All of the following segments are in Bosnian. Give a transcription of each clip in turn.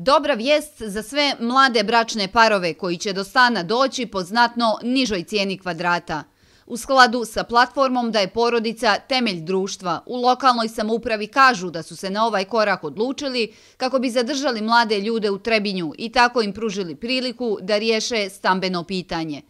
Dobra vijest za sve mlade bračne parove koji će do stana doći po znatno nižoj cijeni kvadrata. U skladu sa platformom da je porodica temelj društva, u lokalnoj samoupravi kažu da su se na ovaj korak odlučili kako bi zadržali mlade ljude u Trebinju i tako im pružili priliku da riješe stambeno pitanje.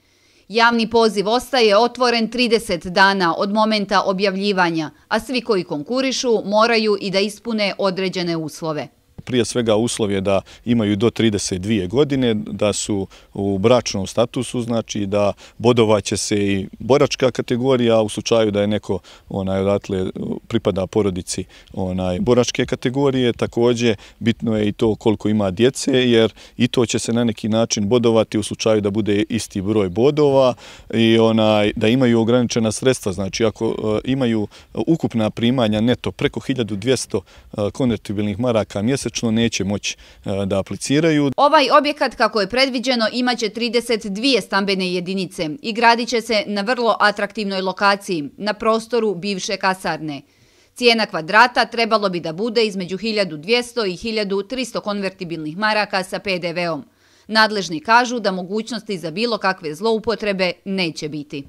Javni poziv ostaje otvoren 30 dana od momenta objavljivanja, a svi koji konkurišu moraju i da ispune određene uslove prije svega uslov je da imaju do 32 godine, da su u bračnom statusu, znači da bodovaće se i boračka kategorija u slučaju da je neko onaj, odatle, pripada porodici onaj, boračke kategorije. Također bitno je i to koliko ima djece jer i to će se na neki način bodovati u slučaju da bude isti broj bodova i onaj, da imaju ograničena sredstva. Znači ako e, imaju e, ukupna primanja neto preko 1200 e, konvertibilnih maraka mjeseč praktično neće moći e, da apliciraju. Ovaj objekat, kako je predviđeno, imaće 32 stambene jedinice i gradiće se na vrlo atraktivnoj lokaciji, na prostoru bivše kasarne. Cijena kvadrata trebalo bi da bude između 1200 i 1300 konvertibilnih maraka sa PDV-om. Nadležni kažu da mogućnosti za bilo kakve zloupotrebe neće biti.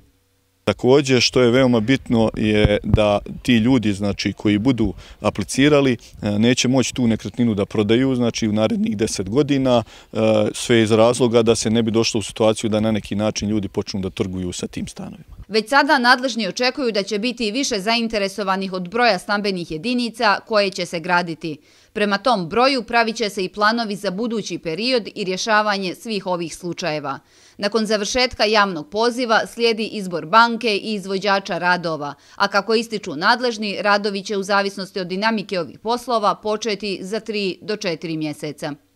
Također što je veoma bitno je da ti ljudi znači, koji budu aplicirali e, neće moći tu nekretninu da prodaju znači, u narednih 10 godina, e, sve iz razloga da se ne bi došlo u situaciju da na neki način ljudi počnu da trguju sa tim stanovima. Već sada nadležni očekuju da će biti više zainteresovanih od broja stambenih jedinica koje će se graditi. Prema tom broju pravit će se i planovi za budući period i rješavanje svih ovih slučajeva. Nakon završetka javnog poziva slijedi izbor banke i izvođača radova, a kako ističu nadležni, radovi će u zavisnosti od dinamike ovih poslova početi za 3 do 4 mjeseca.